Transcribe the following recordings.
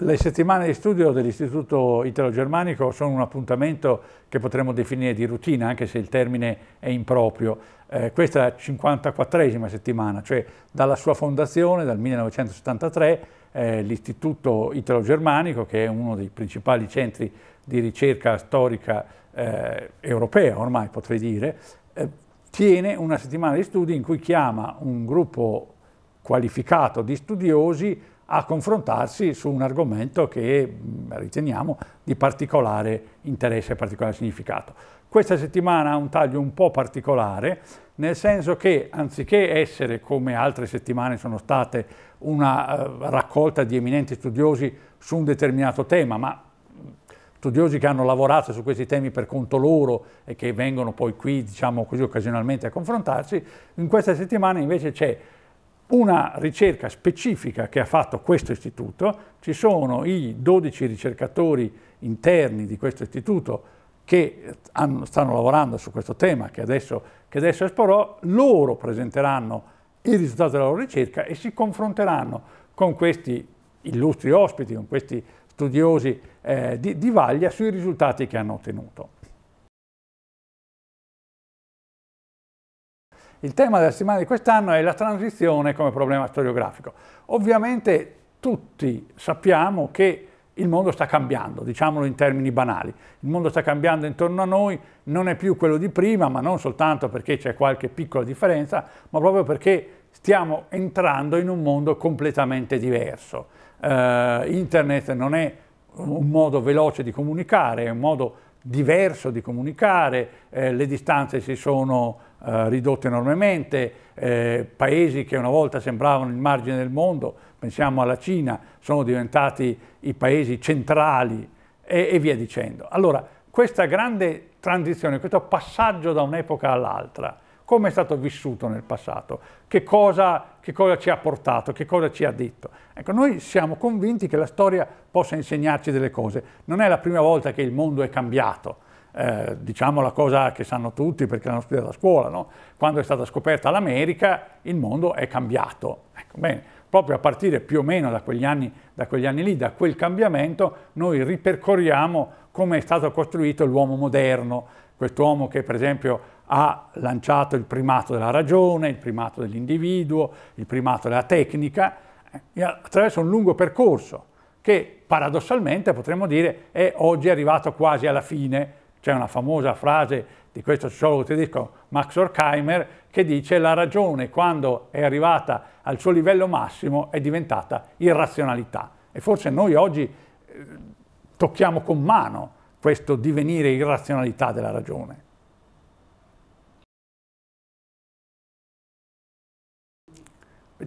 Le settimane di studio dell'Istituto Italo-Germanico sono un appuntamento che potremmo definire di routine, anche se il termine è improprio. Eh, questa è la 54esima settimana, cioè dalla sua fondazione, dal 1973, eh, l'Istituto Italo-Germanico, che è uno dei principali centri di ricerca storica eh, europea, ormai potrei dire, eh, tiene una settimana di studi in cui chiama un gruppo qualificato di studiosi a confrontarsi su un argomento che mm, riteniamo di particolare interesse e particolare significato. Questa settimana ha un taglio un po' particolare, nel senso che anziché essere, come altre settimane sono state, una eh, raccolta di eminenti studiosi su un determinato tema, ma mm, studiosi che hanno lavorato su questi temi per conto loro e che vengono poi qui, diciamo così, occasionalmente a confrontarsi, in questa settimana invece c'è una ricerca specifica che ha fatto questo istituto, ci sono i 12 ricercatori interni di questo istituto che eh, hanno, stanno lavorando su questo tema che adesso, che adesso esporrò, loro presenteranno i risultati della loro ricerca e si confronteranno con questi illustri ospiti, con questi studiosi eh, di, di Vaglia sui risultati che hanno ottenuto. Il tema della settimana di quest'anno è la transizione come problema storiografico. Ovviamente tutti sappiamo che il mondo sta cambiando, diciamolo in termini banali. Il mondo sta cambiando intorno a noi, non è più quello di prima, ma non soltanto perché c'è qualche piccola differenza, ma proprio perché stiamo entrando in un mondo completamente diverso. Eh, Internet non è un modo veloce di comunicare, è un modo diverso di comunicare, eh, le distanze si sono eh, ridotto enormemente, eh, paesi che una volta sembravano il margine del mondo, pensiamo alla Cina, sono diventati i paesi centrali e, e via dicendo. Allora, questa grande transizione, questo passaggio da un'epoca all'altra, come è stato vissuto nel passato, che cosa, che cosa, ci ha portato, che cosa ci ha detto. Ecco, noi siamo convinti che la storia possa insegnarci delle cose. Non è la prima volta che il mondo è cambiato, eh, diciamo la cosa che sanno tutti perché l'hanno studiata a scuola, no? quando è stata scoperta l'America il mondo è cambiato. Ecco, bene, proprio a partire più o meno da quegli, anni, da quegli anni lì, da quel cambiamento, noi ripercorriamo come è stato costruito l'uomo moderno, quest'uomo che per esempio ha lanciato il primato della ragione, il primato dell'individuo, il primato della tecnica, eh, attraverso un lungo percorso che paradossalmente potremmo dire è oggi arrivato quasi alla fine c'è una famosa frase di questo sociologo tedesco Max Horkheimer che dice la ragione quando è arrivata al suo livello massimo è diventata irrazionalità. E forse noi oggi eh, tocchiamo con mano questo divenire irrazionalità della ragione.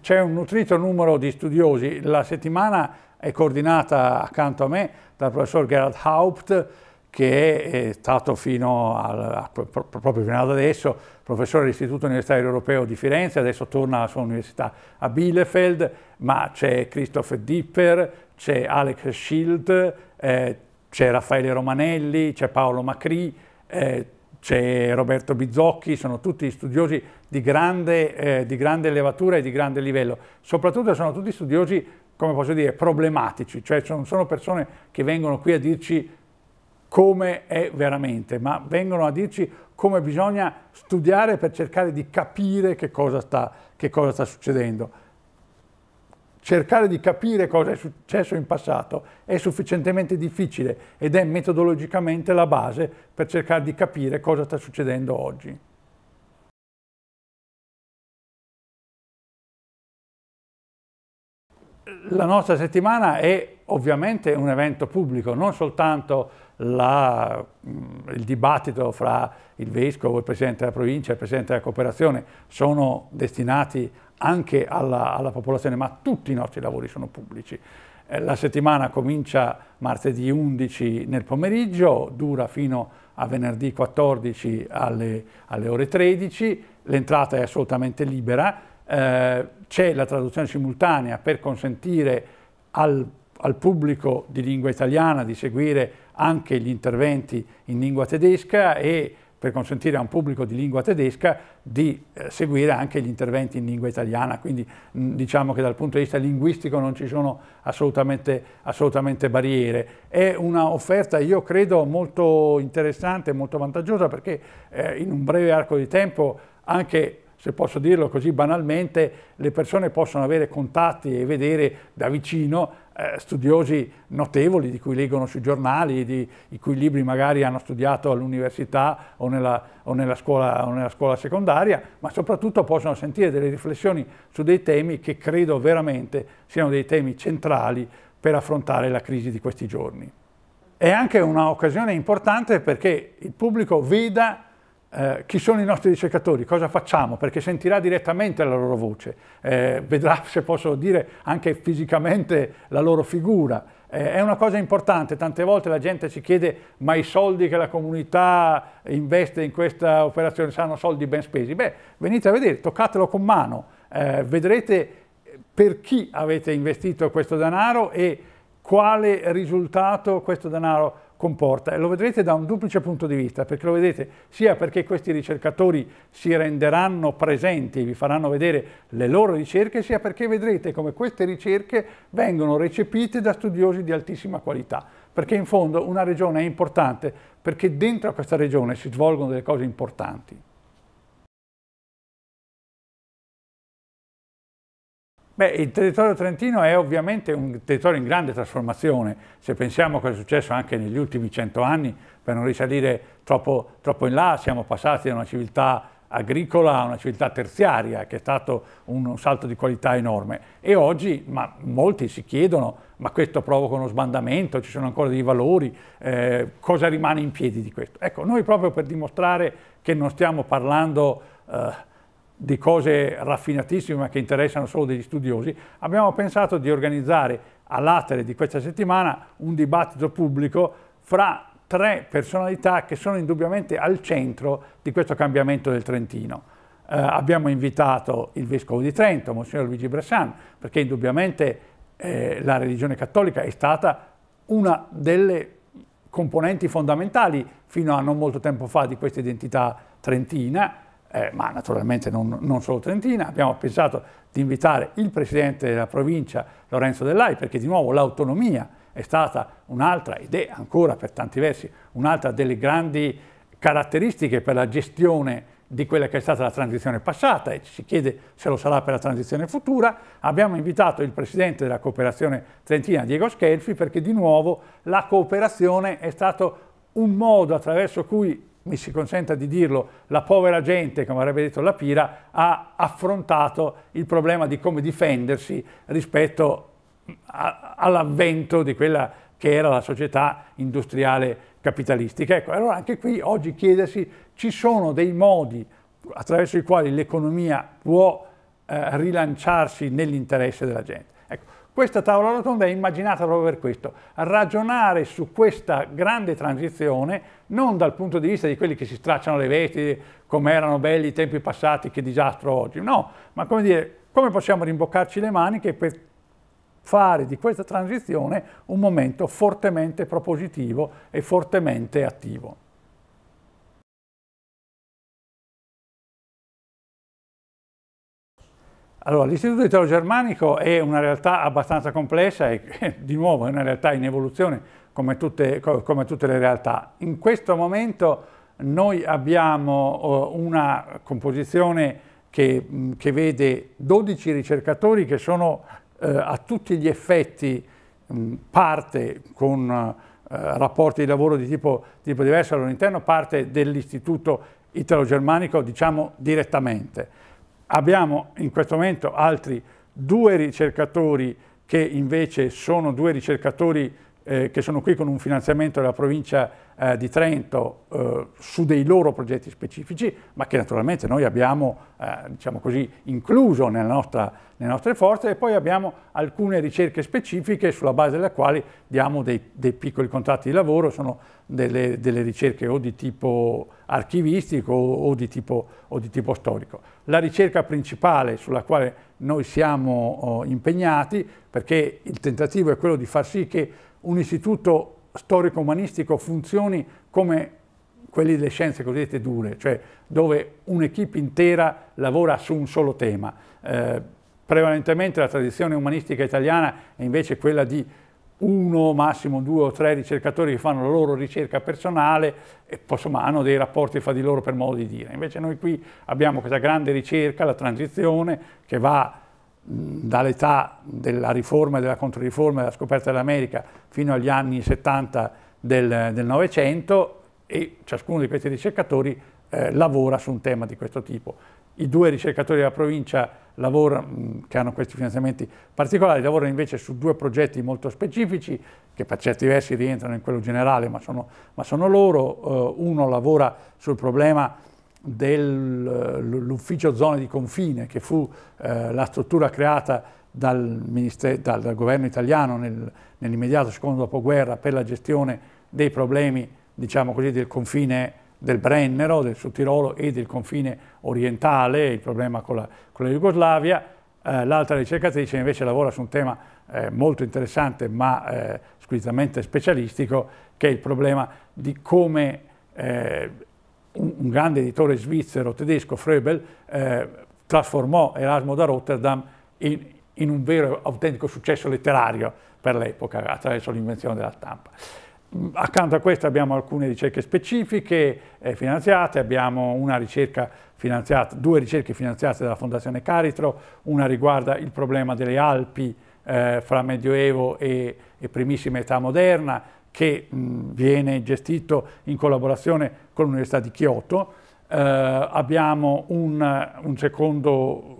C'è un nutrito numero di studiosi, la settimana è coordinata accanto a me dal professor Gerhard Haupt, che è stato fino al, a, proprio fino ad adesso professore dell'Istituto Universitario Europeo di Firenze, adesso torna alla sua università a Bielefeld, ma c'è Christoph Dipper, c'è Alex Schild, eh, c'è Raffaele Romanelli, c'è Paolo Macri, eh, c'è Roberto Bizocchi, sono tutti studiosi di grande, eh, di grande levatura e di grande livello. Soprattutto sono tutti studiosi, come posso dire, problematici, cioè non sono persone che vengono qui a dirci come è veramente, ma vengono a dirci come bisogna studiare per cercare di capire che cosa sta, che cosa sta succedendo. Cercare di capire cosa è successo in passato è sufficientemente difficile ed è metodologicamente la base per cercare di capire cosa sta succedendo oggi. La nostra settimana è ovviamente un evento pubblico, non soltanto la, mm, il dibattito fra il vescovo, il presidente della provincia, e il presidente della cooperazione sono destinati anche alla, alla popolazione, ma tutti i nostri lavori sono pubblici. Eh, la settimana comincia martedì 11 nel pomeriggio, dura fino a venerdì 14 alle, alle ore 13, l'entrata è assolutamente libera, eh, c'è la traduzione simultanea per consentire al al pubblico di lingua italiana di seguire anche gli interventi in lingua tedesca e per consentire a un pubblico di lingua tedesca di eh, seguire anche gli interventi in lingua italiana, quindi mh, mm, diciamo che dal punto di vista linguistico non ci sono assolutamente, assolutamente barriere. È un'offerta, io credo, molto interessante, molto vantaggiosa perché eh, in un breve arco di tempo anche se posso dirlo così banalmente, le persone possono avere contatti e vedere da vicino eh, studiosi notevoli di cui leggono sui giornali, di, i cui libri magari hanno studiato all'università o, o, o, nella scuola secondaria, ma soprattutto possono sentire delle riflessioni su dei temi che credo veramente siano dei temi centrali per affrontare la crisi di questi giorni. È anche un'occasione importante perché il pubblico veda eh, chi sono i nostri ricercatori, cosa facciamo, perché sentirà direttamente la loro voce, eh, vedrà se posso dire anche fisicamente la loro figura. Eh, è una cosa importante, tante volte la gente ci chiede ma i soldi che la comunità investe in questa operazione saranno soldi ben spesi? Beh, venite a vedere, toccatelo con mano, eh, vedrete eh, per chi avete investito questo denaro e quale risultato questo denaro comporta. E lo vedrete da un duplice punto di vista, perché lo vedete sia perché questi ricercatori si renderanno presenti, e vi faranno vedere le loro ricerche, sia perché vedrete come queste ricerche vengono recepite da studiosi di altissima qualità. Perché in fondo una regione è importante, perché dentro a questa regione si svolgono delle cose importanti. Beh, il territorio trentino è ovviamente un territorio in grande trasformazione, se pensiamo a cosa è successo anche negli ultimi cento anni, per non risalire troppo, troppo in là, siamo passati da una civiltà agricola a una civiltà terziaria, che è stato un salto di qualità enorme. E oggi ma, molti si chiedono, ma questo provoca uno sbandamento, ci sono ancora dei valori, eh, cosa rimane in piedi di questo? Ecco, noi proprio per dimostrare che non stiamo parlando... Eh, di cose raffinatissime ma che interessano solo degli studiosi, abbiamo pensato di organizzare all'atere di questa settimana un dibattito pubblico fra tre personalità che sono indubbiamente al centro di questo cambiamento del Trentino. Eh, abbiamo invitato il Vescovo di Trento, Monsignor Luigi Bressan, perché indubbiamente eh, la religione cattolica è stata una delle componenti fondamentali fino a non molto tempo fa di questa identità trentina eh, ma naturalmente non, non, solo Trentina, abbiamo pensato di invitare il presidente della provincia Lorenzo Dellai perché di nuovo l'autonomia è stata un'altra ed è ancora per tanti versi un'altra delle grandi caratteristiche per la gestione di quella che è stata la transizione passata e ci si chiede se lo sarà per la transizione futura, abbiamo invitato il presidente della cooperazione trentina Diego Schelfi perché di nuovo la cooperazione è stato un modo attraverso cui mi si consenta di dirlo, la povera gente, come avrebbe detto la Pira, ha affrontato il problema di come difendersi rispetto all'avvento di quella che era la società industriale capitalistica. Ecco, allora anche qui oggi chiedersi ci sono dei modi attraverso i quali l'economia può eh, rilanciarsi nell'interesse della gente. Questa tavola rotonda è immaginata proprio per questo, ragionare su questa grande transizione non dal punto di vista di quelli che si stracciano le vesti, come erano belli i tempi passati, che disastro oggi, no, ma come dire, come possiamo rimboccarci le maniche per fare di questa transizione un momento fortemente propositivo e fortemente attivo. Allora, l'Istituto Italo-Germanico è una realtà abbastanza complessa e di nuovo è una realtà in evoluzione come tutte, come tutte le realtà. In questo momento noi abbiamo una composizione che, che vede 12 ricercatori che sono eh, a tutti gli effetti mh, parte con eh, rapporti di lavoro di tipo, di tipo diverso all'interno, parte dell'Istituto Italo-Germanico diciamo direttamente. Abbiamo in questo momento altri due ricercatori che invece sono due ricercatori eh, che sono qui con un finanziamento della provincia eh, di Trento eh, su dei loro progetti specifici, ma che naturalmente noi abbiamo eh, diciamo così, incluso nostra, nelle nostre forze e poi abbiamo alcune ricerche specifiche sulla base delle quali diamo dei, dei piccoli contratti di lavoro, sono delle, delle ricerche o di tipo archivistico o, o, di tipo, o, di tipo, storico. La ricerca principale sulla quale noi siamo oh, impegnati, perché il tentativo è quello di far sì che un istituto storico-umanistico funzioni come quelli delle scienze cosiddette dure, cioè dove un'equipe intera lavora su un solo tema. Eh, prevalentemente la tradizione umanistica italiana è invece quella di uno, massimo due o tre ricercatori che fanno la loro ricerca personale e insomma, hanno dei rapporti fra di loro per modo di dire. Invece noi qui abbiamo questa grande ricerca, la transizione, che va dall'età della riforma e della controriforma della scoperta dell'America fino agli anni 70 del Novecento e ciascuno di questi ricercatori eh, lavora su un tema di questo tipo. I due ricercatori della provincia lavora, che hanno questi finanziamenti particolari lavorano invece su due progetti molto specifici che per certi versi rientrano in quello generale ma sono, ma sono loro. Eh, uno lavora sul problema dell'ufficio zone di confine, che fu eh, la struttura creata dal, dal, governo italiano nel, nell'immediato secondo dopoguerra per la gestione dei problemi diciamo così, del confine del Brennero, del Sud Tirolo e del confine orientale, il problema con la, con la Jugoslavia. Eh, l'altra ricercatrice invece lavora su un tema eh, molto interessante ma eh, squisitamente specialistico, che è il problema di come eh, un, un grande editore svizzero tedesco, Froebel, eh, trasformò Erasmo da Rotterdam in, in un vero e autentico successo letterario per l'epoca attraverso l'invenzione della stampa. Mm, accanto a questo abbiamo alcune ricerche specifiche eh, finanziate, abbiamo una ricerca finanziata, due ricerche finanziate dalla Fondazione Caritro, una riguarda il problema delle Alpi eh, fra Medioevo e, e primissima età moderna, che mh, viene gestito in collaborazione con l'Università di Kyoto, eh, abbiamo un, un secondo,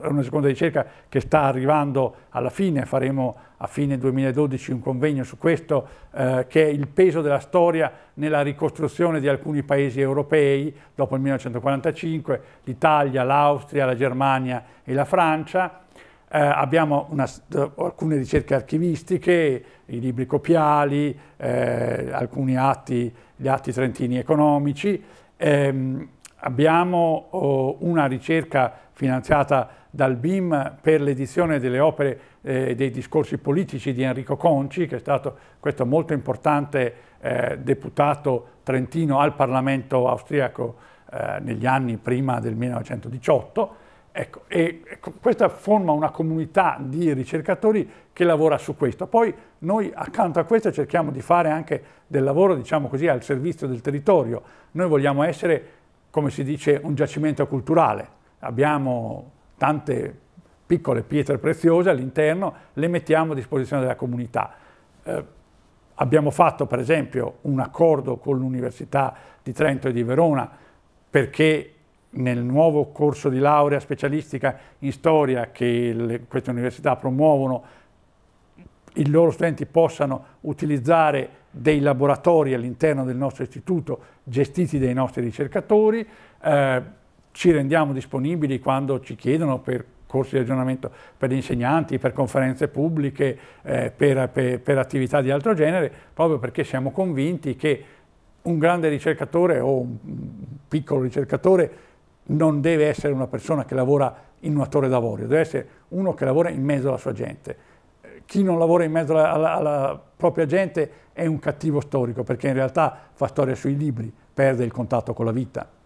una seconda ricerca che sta arrivando alla fine, faremo a fine 2012 un convegno su questo, eh, che è il peso della storia nella ricostruzione di alcuni paesi europei dopo il 1945, l'Italia, l'Austria, la Germania e la Francia, eh, abbiamo una, alcune ricerche archivistiche, i libri copiali, eh, alcuni atti, gli atti trentini economici, ehm, abbiamo oh, una ricerca finanziata dal BIM per l'edizione delle opere eh, dei discorsi politici di Enrico Conci, che è stato questo molto importante eh, deputato trentino al Parlamento austriaco eh, negli anni prima del 1918, Ecco, e, ecco, questa forma una comunità di ricercatori che lavora su questo. Poi noi accanto a questo cerchiamo di fare anche del lavoro, diciamo così, al servizio del territorio. Noi vogliamo essere, come si dice, un giacimento culturale. Abbiamo tante piccole pietre preziose all'interno, le mettiamo a disposizione della comunità. Eh, abbiamo fatto per esempio un accordo con l'Università di Trento e di Verona perché nel nuovo corso di laurea specialistica in storia che le, queste università promuovono, i loro studenti possano utilizzare dei laboratori all'interno del nostro istituto gestiti dai nostri ricercatori, eh, ci rendiamo disponibili quando ci chiedono per corsi di aggiornamento per gli insegnanti, per conferenze pubbliche, eh, per, per, per attività di altro genere, proprio perché siamo convinti che un grande ricercatore o un piccolo ricercatore non deve essere una persona che lavora in una torre d'avorio, deve essere uno che lavora in mezzo alla sua gente. Chi non lavora in mezzo alla, alla, alla propria gente è un cattivo storico, perché in realtà fa storia sui libri, perde il contatto con la vita.